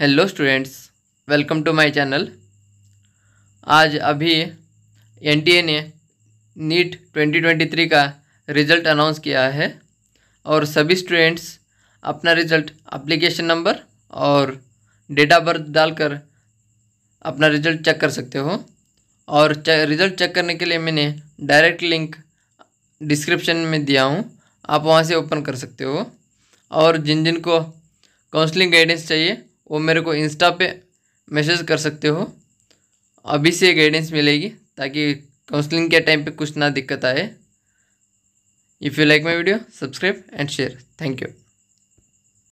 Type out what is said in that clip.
hello students welcome to my channel आज अभी NTA ने नीट 2023 का रिज़ल्ट अनाउंस किया है और सभी स्टूडेंट्स अपना रिज़ल्ट एप्लीकेशन नंबर और डेट ऑफ बर्थ डालकर अपना रिज़ल्ट चेक कर सकते हो और रिज़ल्ट चेक करने के लिए मैंने डायरेक्ट लिंक डिस्क्रिप्शन में दिया हूँ आप वहाँ से ओपन कर सकते हो और जिन जिन को काउंसलिंग गाइडेंस चाहिए वो मेरे को इंस्टा पे मैसेज कर सकते हो अभी से गाइडेंस मिलेगी ताकि काउंसलिंग के टाइम पे कुछ ना दिक्कत आए if you like my video subscribe and share thank you